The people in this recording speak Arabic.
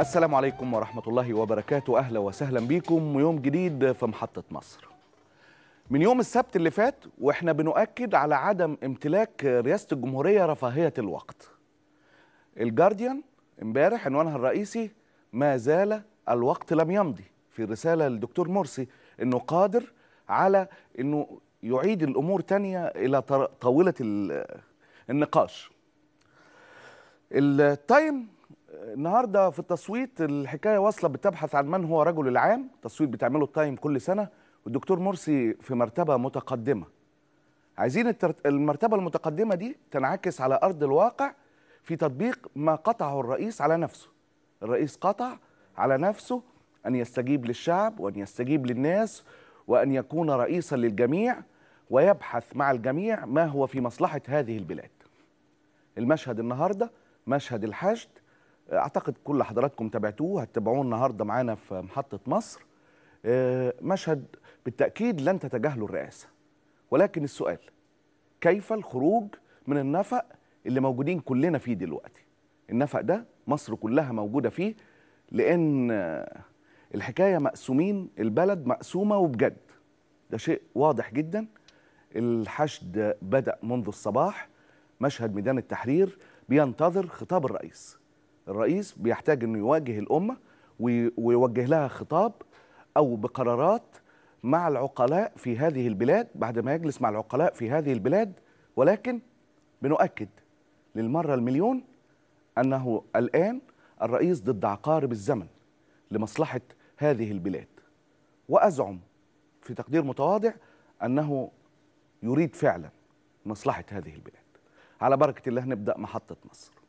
السلام عليكم ورحمة الله وبركاته أهلا وسهلا بيكم يوم جديد في محطة مصر من يوم السبت اللي فات وإحنا بنؤكد على عدم امتلاك رئاسة الجمهورية رفاهية الوقت الجارديان امبارح عنوانها الرئيسي ما زال الوقت لم يمضي في رسالة للدكتور مرسي أنه قادر على أنه يعيد الأمور تانية إلى طاولة النقاش التايم النهارده في التصويت الحكايه واصله بتبحث عن من هو رجل العام تصويت بتعمله التايم كل سنه والدكتور مرسي في مرتبه متقدمه عايزين المرتبه المتقدمه دي تنعكس على ارض الواقع في تطبيق ما قطعه الرئيس على نفسه الرئيس قطع على نفسه ان يستجيب للشعب وان يستجيب للناس وان يكون رئيسا للجميع ويبحث مع الجميع ما هو في مصلحه هذه البلاد المشهد النهارده مشهد الحشد اعتقد كل حضراتكم تابعتوه هتتابعوه النهارده معانا في محطه مصر آه، مشهد بالتاكيد لن تتجاهله الرئاسه ولكن السؤال كيف الخروج من النفق اللي موجودين كلنا فيه دلوقتي النفق ده مصر كلها موجوده فيه لان الحكايه مقسومين البلد مقسومه وبجد ده شيء واضح جدا الحشد بدا منذ الصباح مشهد ميدان التحرير بينتظر خطاب الرئيس الرئيس بيحتاج انه يواجه الامه ويوجه لها خطاب او بقرارات مع العقلاء في هذه البلاد بعد ما يجلس مع العقلاء في هذه البلاد ولكن بنؤكد للمره المليون انه الان الرئيس ضد عقارب الزمن لمصلحه هذه البلاد وازعم في تقدير متواضع انه يريد فعلا مصلحه هذه البلاد على بركه الله نبدا محطه مصر